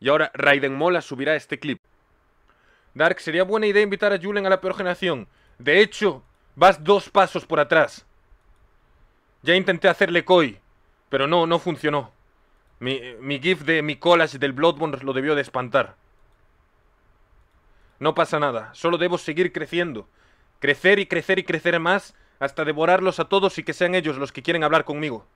Y ahora Raiden Mola subirá este clip. Dark, sería buena idea invitar a Julen a la peor De hecho, vas dos pasos por atrás. Ya intenté hacerle koi, pero no, no funcionó. Mi, mi gif de mi collage del Bloodborne lo debió de espantar. No pasa nada, solo debo seguir creciendo. Crecer y crecer y crecer más hasta devorarlos a todos y que sean ellos los que quieren hablar conmigo.